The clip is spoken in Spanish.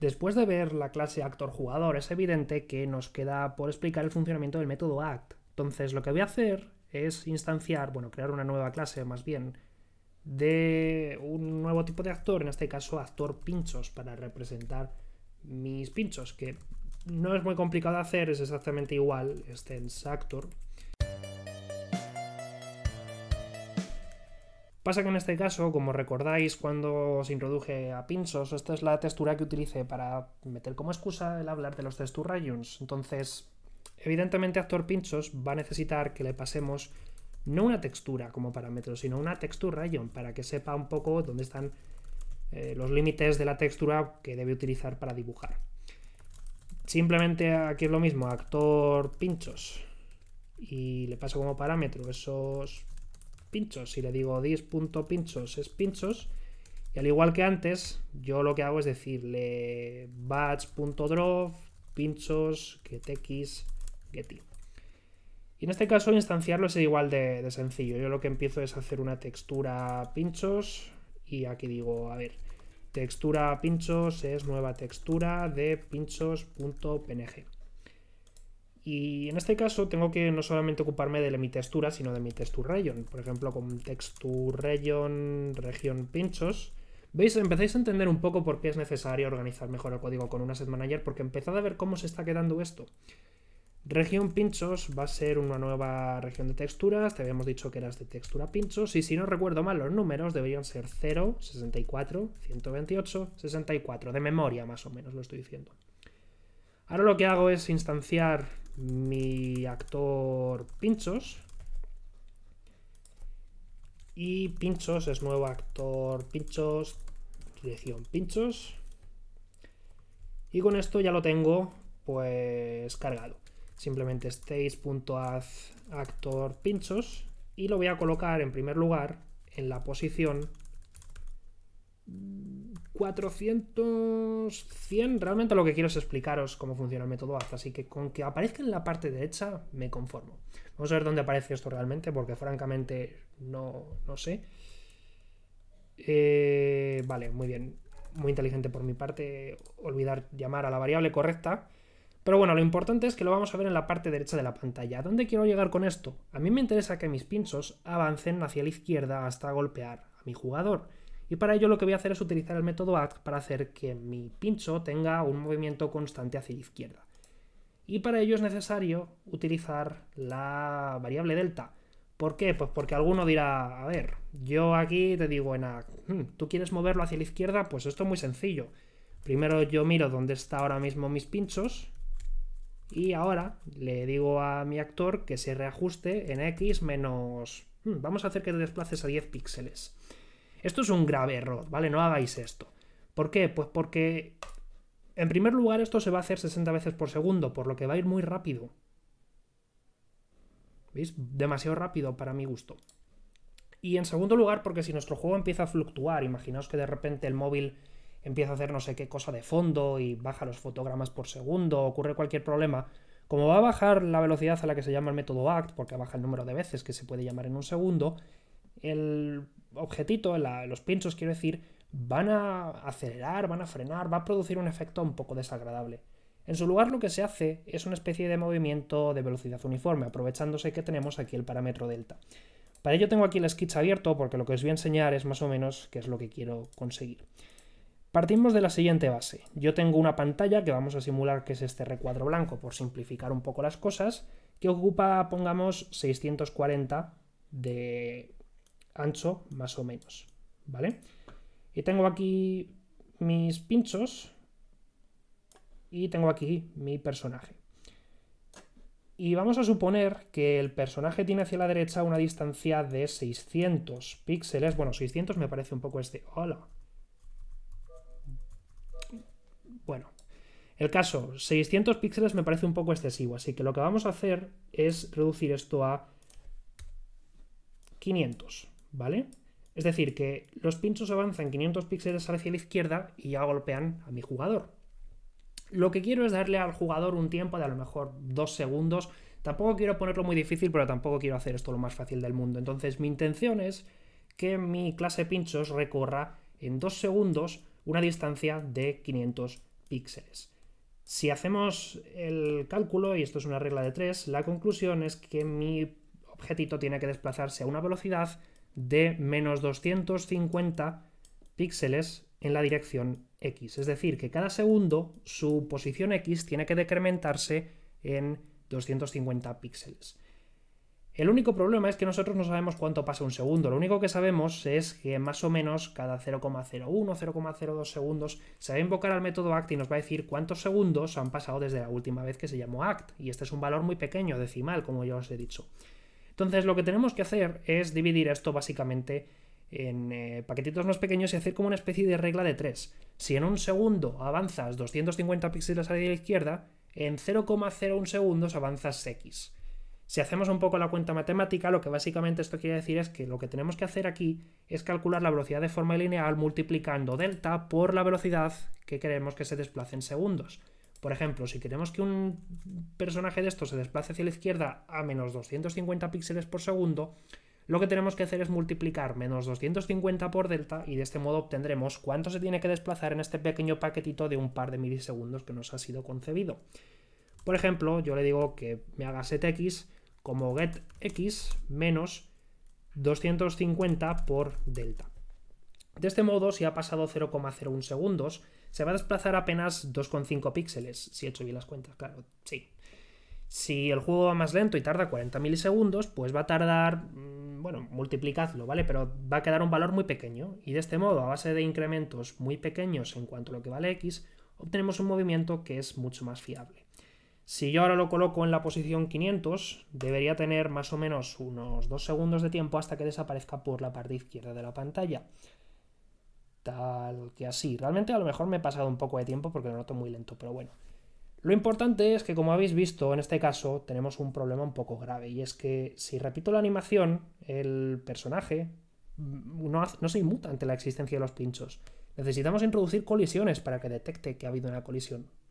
Después de ver la clase actor-jugador, es evidente que nos queda por explicar el funcionamiento del método act. Entonces, lo que voy a hacer es instanciar, bueno, crear una nueva clase más bien, de un nuevo tipo de actor, en este caso actor pinchos, para representar mis pinchos, que no es muy complicado de hacer, es exactamente igual, este Pasa que en este caso, como recordáis cuando se introduje a pinchos, esta es la textura que utilice para meter como excusa el hablar de los texture rayons. Entonces, evidentemente Actor Pinchos va a necesitar que le pasemos no una textura como parámetro, sino una texture rayon para que sepa un poco dónde están eh, los límites de la textura que debe utilizar para dibujar. Simplemente aquí es lo mismo, actor pinchos y le paso como parámetro esos pinchos. si le digo pinchos es pinchos, y al igual que antes, yo lo que hago es decirle batch.drop, pinchos, getx, getty. Y en este caso instanciarlo es igual de, de sencillo. Yo lo que empiezo es hacer una textura pinchos y aquí digo, a ver, textura pinchos es nueva textura de pinchos.png. Y en este caso tengo que no solamente ocuparme de mi textura, sino de mi texture region. Por ejemplo, con texture region, región pinchos. ¿Veis? Empezáis a entender un poco por qué es necesario organizar mejor el código con un asset manager, porque empezad a ver cómo se está quedando esto. Región pinchos va a ser una nueva región de texturas, te habíamos dicho que eras de textura pinchos, y si no recuerdo mal los números deberían ser 0, 64, 128, 64, de memoria más o menos lo estoy diciendo. Ahora lo que hago es instanciar mi actor Pinchos. Y Pinchos es nuevo actor Pinchos, dirección Pinchos. Y con esto ya lo tengo pues cargado. Simplemente stage.az actor Pinchos y lo voy a colocar en primer lugar en la posición 400, 100, realmente lo que quiero es explicaros cómo funciona el método hasta así que con que aparezca en la parte derecha me conformo. Vamos a ver dónde aparece esto realmente, porque francamente no, no sé. Eh, vale, muy bien, muy inteligente por mi parte olvidar llamar a la variable correcta. Pero bueno, lo importante es que lo vamos a ver en la parte derecha de la pantalla. dónde quiero llegar con esto? A mí me interesa que mis pinchos avancen hacia la izquierda hasta golpear a mi jugador. Y para ello lo que voy a hacer es utilizar el método add para hacer que mi pincho tenga un movimiento constante hacia la izquierda. Y para ello es necesario utilizar la variable delta. ¿Por qué? Pues porque alguno dirá, a ver, yo aquí te digo en act, hmm, ¿tú quieres moverlo hacia la izquierda? Pues esto es muy sencillo. Primero yo miro dónde está ahora mismo mis pinchos y ahora le digo a mi actor que se reajuste en X menos... Hmm, vamos a hacer que te desplaces a 10 píxeles. Esto es un grave error, ¿vale? No hagáis esto. ¿Por qué? Pues porque, en primer lugar, esto se va a hacer 60 veces por segundo, por lo que va a ir muy rápido. ¿Veis? Demasiado rápido para mi gusto. Y en segundo lugar, porque si nuestro juego empieza a fluctuar, imaginaos que de repente el móvil empieza a hacer no sé qué cosa de fondo y baja los fotogramas por segundo, ocurre cualquier problema, como va a bajar la velocidad a la que se llama el método ACT, porque baja el número de veces que se puede llamar en un segundo, el objetito, los pinchos quiero decir, van a acelerar, van a frenar, va a producir un efecto un poco desagradable. En su lugar lo que se hace es una especie de movimiento de velocidad uniforme, aprovechándose que tenemos aquí el parámetro delta. Para ello tengo aquí el sketch abierto porque lo que os voy a enseñar es más o menos qué es lo que quiero conseguir. Partimos de la siguiente base. Yo tengo una pantalla que vamos a simular que es este recuadro blanco por simplificar un poco las cosas, que ocupa, pongamos, 640 de ancho más o menos, ¿vale? Y tengo aquí mis pinchos y tengo aquí mi personaje. Y vamos a suponer que el personaje tiene hacia la derecha una distancia de 600 píxeles. Bueno, 600 me parece un poco este... ¡Hola! Bueno, el caso, 600 píxeles me parece un poco excesivo, así que lo que vamos a hacer es reducir esto a 500. ¿vale? Es decir, que los pinchos avanzan 500 píxeles hacia la izquierda y ya golpean a mi jugador. Lo que quiero es darle al jugador un tiempo de a lo mejor dos segundos. Tampoco quiero ponerlo muy difícil, pero tampoco quiero hacer esto lo más fácil del mundo. Entonces mi intención es que mi clase pinchos recorra en dos segundos una distancia de 500 píxeles. Si hacemos el cálculo, y esto es una regla de 3, la conclusión es que mi objetito tiene que desplazarse a una velocidad de menos 250 píxeles en la dirección x. Es decir, que cada segundo su posición x tiene que decrementarse en 250 píxeles. El único problema es que nosotros no sabemos cuánto pasa un segundo. Lo único que sabemos es que más o menos cada 0,01, 0,02 segundos se va a invocar al método ACT y nos va a decir cuántos segundos han pasado desde la última vez que se llamó ACT. Y este es un valor muy pequeño, decimal, como ya os he dicho. Entonces lo que tenemos que hacer es dividir esto básicamente en eh, paquetitos más pequeños y hacer como una especie de regla de 3. Si en un segundo avanzas 250 píxeles a la izquierda, en 0,01 segundos avanzas X. Si hacemos un poco la cuenta matemática, lo que básicamente esto quiere decir es que lo que tenemos que hacer aquí es calcular la velocidad de forma lineal multiplicando delta por la velocidad que queremos que se desplace en segundos. Por ejemplo, si queremos que un personaje de esto se desplace hacia la izquierda a menos 250 píxeles por segundo, lo que tenemos que hacer es multiplicar menos 250 por delta y de este modo obtendremos cuánto se tiene que desplazar en este pequeño paquetito de un par de milisegundos que nos ha sido concebido. Por ejemplo, yo le digo que me haga setx como getx menos 250 por delta. De este modo, si ha pasado 0,01 segundos, se va a desplazar apenas 2,5 píxeles, si he hecho bien las cuentas, claro, sí. Si el juego va más lento y tarda 40 milisegundos, pues va a tardar, mm, bueno, multiplicadlo, ¿vale? Pero va a quedar un valor muy pequeño. Y de este modo, a base de incrementos muy pequeños en cuanto a lo que vale X, obtenemos un movimiento que es mucho más fiable. Si yo ahora lo coloco en la posición 500, debería tener más o menos unos 2 segundos de tiempo hasta que desaparezca por la parte izquierda de la pantalla tal que así. Realmente a lo mejor me he pasado un poco de tiempo porque lo noto muy lento, pero bueno. Lo importante es que, como habéis visto, en este caso tenemos un problema un poco grave, y es que si repito la animación, el personaje mm, no, no se inmuta ante la existencia de los pinchos. Necesitamos introducir colisiones para que detecte que ha habido una colisión.